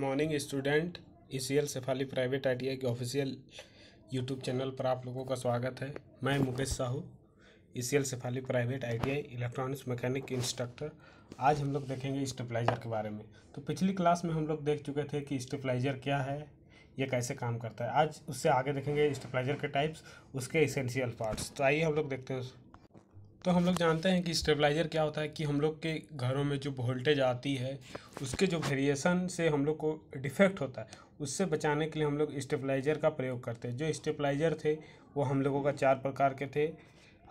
morning student E C L Shefali private I के official YouTube channel पर आप लोगों का स्वागत है मैं Mukesh Sahu E C L Shefali private I electronics mechanic instructor आज हम लोग देखेंगे स्टेपलाइजर के बारे में तो पिछली क्लास में हम लोग देख चुके थे कि स्टेपलाइजर क्या है ये कैसे काम करता है आज उससे आगे देखेंगे स्टेपलाइजर के टाइप्स उसके इसेंशियल पार्ट्स तो आइए हम लोग देखते हैं तो हम लोग जानते हैं कि स्टेबलाइज़र क्या होता है कि हम लोग के घरों में जो वोल्टेज आती है उसके जो वेरिएशन से हम लोग को डिफेक्ट होता है उससे बचाने के लिए हम लोग स्टेबलाइज़र का प्रयोग करते हैं जो स्टेबलाइज़र थे वो हम लोगों का चार प्रकार के थे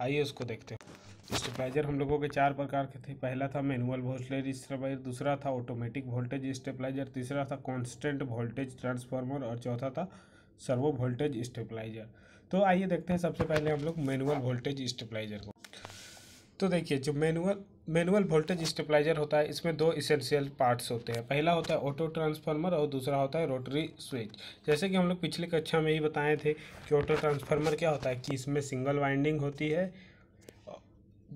आइए उसको देखते हैं स्टेबलाइज़र हम लोगों के चार प्रकार के थे पहला था मैनुअल वोल्टेज स्टेबलाइजर दूसरा था ऑटोमेटिक वोल्टेज स्टेबलाइजर तीसरा था कॉन्स्टेंट वोल्टेज ट्रांसफार्मर और चौथा था सर्वो वोल्टेज स्टेबलाइजर तो आइए देखते हैं सबसे पहले हम लोग मैनुअल वोल्टेज स्टेबलाइजर को तो देखिए जो मैनुअल मैनुअल वोल्टेज स्टेबलाइजर होता है इसमें दो इसेंशियल पार्ट्स होते हैं पहला होता है ऑटो ट्रांसफार्मर और दूसरा होता है रोटरी स्विच जैसे कि हम लोग पिछले कक्षा में ही बताए थे कि ऑटो ट्रांसफार्मर क्या होता है कि इसमें सिंगल वाइंडिंग होती है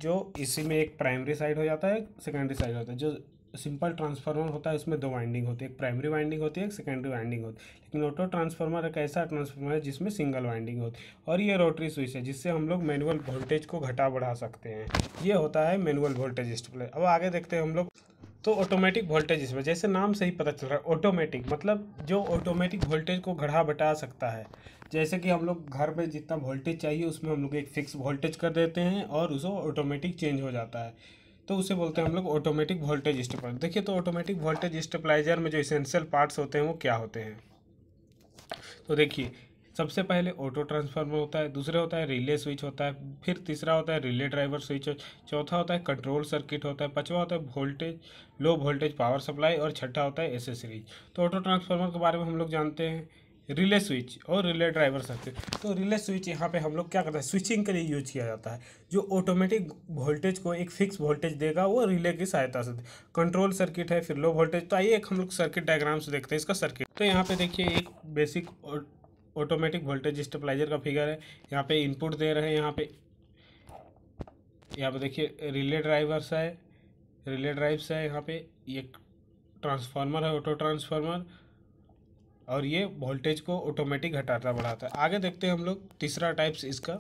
जो इसी में एक प्राइमरी साइड हो जाता है सेकेंडरी साइड होता है जो सिंपल ट्रांसफार्मर होता है इसमें दो वाइंडिंग होती है एक प्राइमरी वाइंडिंग होती है एक सेकेंडरी वाइंडिंग होती है लेकिन ऑटो ट्रांसफार्मर एक ऐसा ट्रांसफार्मर है जिसमें सिंगल वाइंडिंग होती है और ये रोटरी स्विच है जिससे हम लोग मैनुअल वोल्टेज को घटा बढ़ा सकते हैं ये होता है मैनुअल वोल्टेज डिस्प्ले अब आगे देखते हैं हम लोग तो ऑटोमेटिक वोल्टेज इसमें जैसे नाम से ही पता चल रहा है ऑटोमेटिक मतलब जो ऑटोमेटिक वोल्टेज को घड़ा बटा सकता है जैसे कि हम लोग घर में जितना वोल्टेज चाहिए उसमें हम लोग एक फिक्स वोल्टेज कर देते हैं और उसको ऑटोमेटिक चेंज हो जाता है तो उसे बोलते हैं हम लोग ऑटोमेटिक वोल्टेज स्टेपलाइजर देखिए तो ऑटोमेटिक वोल्टेज स्टेपलाइजर में जो इसेंशियल पार्ट्स होते हैं वो क्या होते हैं तो देखिए सबसे पहले ऑटो ट्रांसफार्मर होता है दूसरा होता है रिले स्विच होता है फिर तीसरा होता है रिले ड्राइवर स्विच चौथा होता है कंट्रोल सर्किट होता है पांचवा होता है voltage low voltage power supply और छठा होता है एसेसरीज तो ऑटो ट्रांसफार्मर के बारे में हम लोग जानते हैं रिले स्विच और रिले ड्राइवर सर्किट तो रिले स्विच यहाँ पे हम लोग क्या करते हैं स्विचिंग के लिए यूज किया जाता है जो ऑटोमेटिक वोल्टेज को एक फिक्स वोल्टेज देगा वो रिले की सहायता से कंट्रोल सर्किट है फिर लो वोल्टेज तो आइए एक हम लोग सर्किट डायग्राम से देखते हैं इसका सर्किट तो यहाँ पे देखिए एक बेसिक ऑटोमेटिक वोल्टेज स्टेपलाइजर का फिगर है यहाँ पे इनपुट दे रहे हैं यहाँ पे यहाँ पे देखिए रिले ड्राइवर्स है रिले ड्राइव्स है यहाँ पे एक ट्रांसफार्मर है ऑटो ट्रांसफार्मर और ये वोल्टेज को ऑटोमेटिक घटाता बढ़ाता है आगे देखते हैं हम लोग तीसरा टाइप्स इसका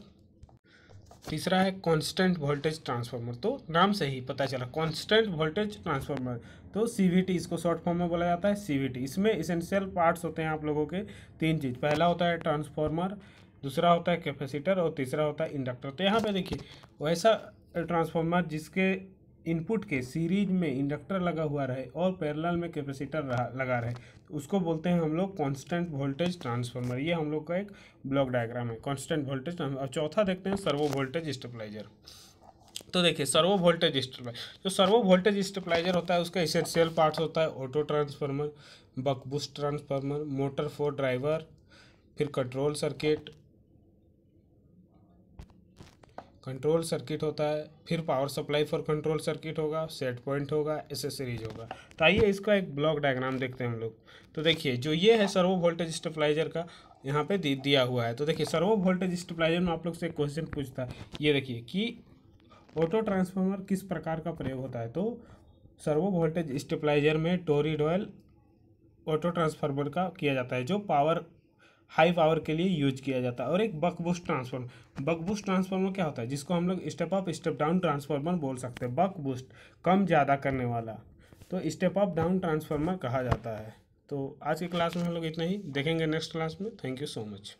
तीसरा है कांस्टेंट वोल्टेज ट्रांसफार्मर तो नाम से ही पता चला कांस्टेंट वोल्टेज ट्रांसफार्मर तो सीवीटी इसको शॉर्ट फॉर्म में बोला जाता है सीवीटी इसमें इसेंशियल पार्ट्स होते हैं आप लोगों के तीन चीज़ पहला होता है ट्रांसफार्मर दूसरा होता है कैपेसिटर और तीसरा होता है इंडक्टर तो यहाँ पर देखिए वैसा ट्रांसफार्मर जिसके इनपुट के सीरीज में इंडक्टर लगा हुआ रहे और पैरेलल में कैपेसिटर लगा रहे तो उसको बोलते हैं हम लोग कॉन्स्टेंट वोल्टेज ट्रांसफार्मर ये हम लोग का एक ब्लॉक डायग्राम है कॉन्स्टेंट वोल्टेज और चौथा देखते हैं सर्वो वोल्टेज स्टेबलाइजर तो देखिए सर्वो वोल्टेज स्टेबलाइजर जो सर्वो वोल्टेज स्टेबलाइजर होता है उसका इसेंशियल पार्ट्स होता है auto transformer buck transformer motor for driver फिर कंट्रोल सर्किट कंट्रोल सर्किट होता है फिर power supply for control circuit होगा सेट पॉइंट होगा एसेसरीज होगा तो आइए इसका एक ब्लॉक डायग्राम देखते हैं हम लोग तो देखिए जो ये है सर्वो वोल्टेज स्टेप्लाइजर का यहाँ पे दिया हुआ है तो देखिए सर्वो वोल्टेज स्टेप्लाइजर में आप लोग से क्वेश्चन पूछता है ये देखिए कि ऑटो ट्रांसफॉर्मर किस प्रकार का प्रयोग होता है तो सर्वो वोल्टेज स्टेप्लाइजर में टोरीडोयल ऑटो ट्रांसफार्मर का किया जाता है जो पावर हाई पावर के लिए यूज किया जाता है और एक buck boost transformer buck boost transformer क्या होता है जिसको हम लोग step up step down transformer बोल सकते हैं बक बूस्ट कम ज़्यादा करने वाला तो स्टेप अप डाउन ट्रांसफार्मर कहा जाता है तो आज की क्लास में हम लोग इतना ही देखेंगे नेक्स्ट क्लास में थैंक यू सो मच